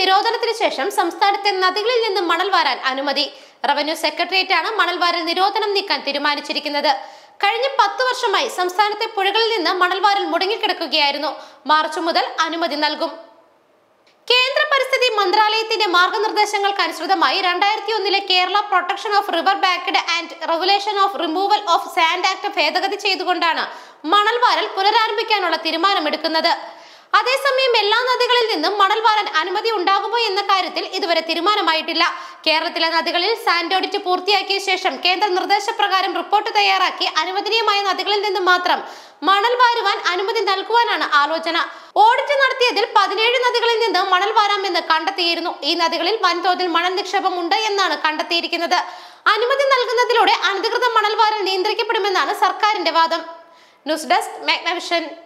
നിരോധനത്തിന് ശേഷം സംസ്ഥാനത്തെ നദികളിൽ നിന്ന് മണൽ വാരാൻ അനുമതി റവന്യൂ സെക്രട്ടേറിയറ്റാണ് മണൽ വാരൽ നിരോധനം നീക്കാൻ തീരുമാനിച്ചിരിക്കുന്നത് കഴിഞ്ഞ പത്ത് വർഷമായി സംസ്ഥാനത്തെ പുഴകളിൽ നിന്ന് മണൽവാരൽ മുടങ്ങിക്കിടക്കുകയായിരുന്നു മാർച്ച് മുതൽ അനുമതി നൽകും കേന്ദ്ര പരിസ്ഥിതി മന്ത്രാലയത്തിന്റെ മാർഗനിർദ്ദേശങ്ങൾക്ക് അനുസൃതമായി രണ്ടായിരത്തി ഒന്നിലെ Kerala protection of river banks and regulation of removal of sand act ഭേദഗതി ചെയ്തുകൊണ്ടാണ് മണൽവാരൽ പുനരാരംഭിക്കാനുള്ള തീരുമാനമെടുക്കുന്നത് അതേസമയം എല്ലാ നദികളും നിന്നും മണൽ വാരാൻ അനുമതി ഉണ്ടാകുമോ എന്ന കാര്യത്തിൽ ഇതുവരെ തീരുമാനമായിട്ടില്ല കേരളത്തിലെ നദികളിൽ സാൻഡോഡിറ്റ് പൂർത്തിയാക്കിയ ശേഷം കേന്ദ്ര നിർദ്ദേശപ്രകാരം റിപ്പോർട്ട് തയ്യാറാക്കി അനുവദനീയമായ നദികളിൽ നിന്ന് മാത്രം മണൽ വാരുവാൻ അനുമതി നൽകുവാനാണ് ആലോചന ഓഡിറ്റ് നടത്തിയതിൽ പതിനേഴ് നദികളിൽ നിന്ന് മണൽ വാരാമെന്ന് കണ്ടെത്തിയിരുന്നു ഈ നദികളിൽ വൻതോതിൽ മണൽ നിക്ഷേപം ഉണ്ട് എന്നാണ് കണ്ടെത്തിയിരിക്കുന്നത് അനുമതി നൽകുന്നതിലൂടെ അനധികൃത മണൽവാരൽ നിയന്ത്രിക്കപ്പെടുമെന്നാണ് സർക്കാരിന്റെ വാദം ന്യൂസ് ഡെസ്ക് മാഗ്നവിഷൻ